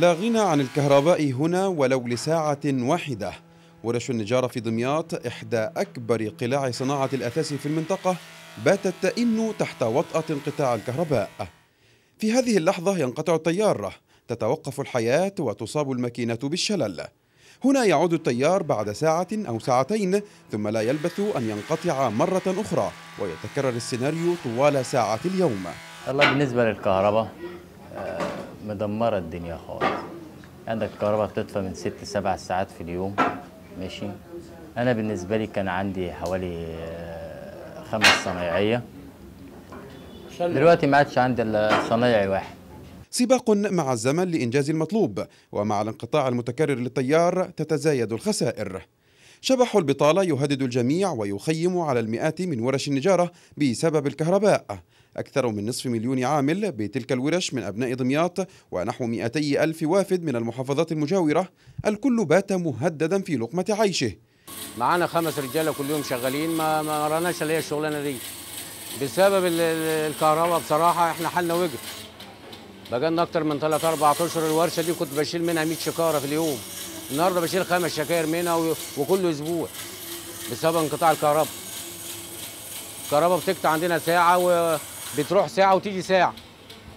لا غنى عن الكهرباء هنا ولو لساعة واحدة ورش النجارة في دمياط إحدى أكبر قلاع صناعة الأثاث في المنطقة باتت تئن تحت وطأة انقطاع الكهرباء في هذه اللحظة ينقطع التيار تتوقف الحياة وتصاب الماكينة بالشلل هنا يعود التيار بعد ساعة أو ساعتين ثم لا يلبث أن ينقطع مرة أخرى ويتكرر السيناريو طوال ساعات اليوم الله بالنسبة للكهرباء مدمره الدنيا خالص عندك كهرباء بتطفى من ست سبع ساعات في اليوم ماشي انا بالنسبه لي كان عندي حوالي آه، خمس صنايعيه دلوقتي ما عادش عندي الا صنايعي واحد سباق مع الزمن لإنجاز المطلوب ومع الانقطاع المتكرر للتيار تتزايد الخسائر شبح البطالة يهدد الجميع ويخيم على المئات من ورش النجارة بسبب الكهرباء أكثر من نصف مليون عامل بتلك الورش من أبناء دمياط ونحو 200 ألف وافد من المحافظات المجاورة الكل بات مهددا في لقمة عيشه معانا خمس رجاله كل يوم شغالين ما ما راناش اللي هي الشغلانه دي بسبب الكهرباء بصراحه احنا حالنا وقف بقالنا اكتر من 3 4 اشهر الورشه دي كنت بشيل منها 100 شكاره في اليوم النهارده بشيل خمس شكاير منها وكل اسبوع بسبب انقطاع الكهرباء الكهرباء بتقطع عندنا ساعه وبتروح ساعه وتيجي ساعه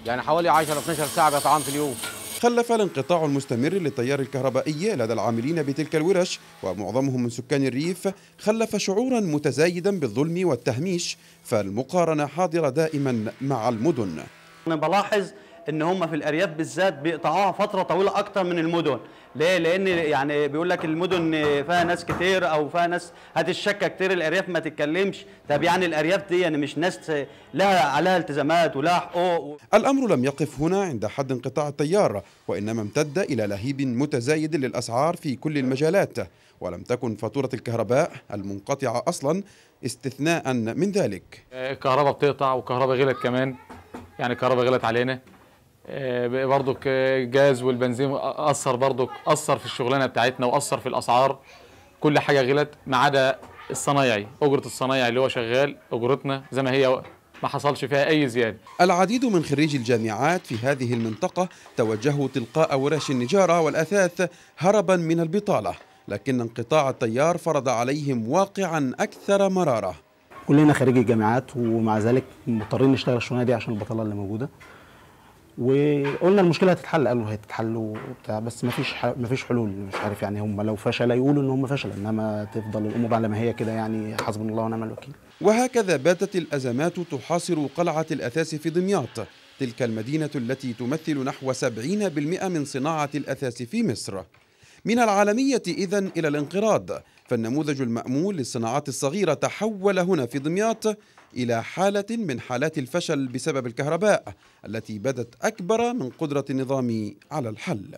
يعني حوالي 10 12 ساعه بيطعم في اليوم خلف الانقطاع المستمر للتيار الكهربائي لدى العاملين بتلك الورش ومعظمهم من سكان الريف خلف شعورا متزايدا بالظلم والتهميش فالمقارنه حاضره دائما مع المدن انا بلاحظ ان هم في الارياف بالذات بيقطعوها فتره طويله اكتر من المدن ليه لان يعني بيقول لك المدن فيها ناس كتير او فيها ناس الشكه كتير الارياف ما تتكلمش طب يعني الارياف دي يعني مش ناس لها عليها التزامات ولها حقوق الامر لم يقف هنا عند حد انقطاع التيار وانما امتد الى لهيب متزايد للاسعار في كل المجالات ولم تكن فاتوره الكهرباء المنقطعه اصلا استثناء من ذلك الكهرباء آه، بتقطع والكهرباء غلت كمان يعني الكهرباء غلت علينا آه، برضك آه، الجاز والبنزين اثر برضك اثر في الشغلانه بتاعتنا واثر في الاسعار كل حاجه غلت ما عدا الصنايعي اجره الصنايعي اللي هو شغال اجرتنا زي ما هي ما حصلش فيها اي زياده العديد من خريجي الجامعات في هذه المنطقه توجهوا تلقاء ورش النجاره والاثاث هربا من البطاله لكن انقطاع التيار فرض عليهم واقعا اكثر مراره كلنا خريجي الجامعات ومع ذلك مضطرين نشتغل الشغلانه دي عشان البطاله اللي موجوده وقلنا المشكله هتتحل قالوا هتتحل وبتاع بس ما فيش ما فيش حلول مش عارف يعني هم لو فشل يقولوا ان هم فشل انما تفضل الامور على ما هي كده يعني حسبنا الله ونعم الوكيل وهكذا باتت الازمات تحاصر قلعه الاثاث في دمياط تلك المدينه التي تمثل نحو 70% من صناعه الاثاث في مصر من العالميه اذا الى الانقراض فالنموذج المأمول للصناعات الصغيرة تحول هنا في دمياط إلى حالة من حالات الفشل بسبب الكهرباء التي بدت أكبر من قدرة النظام على الحل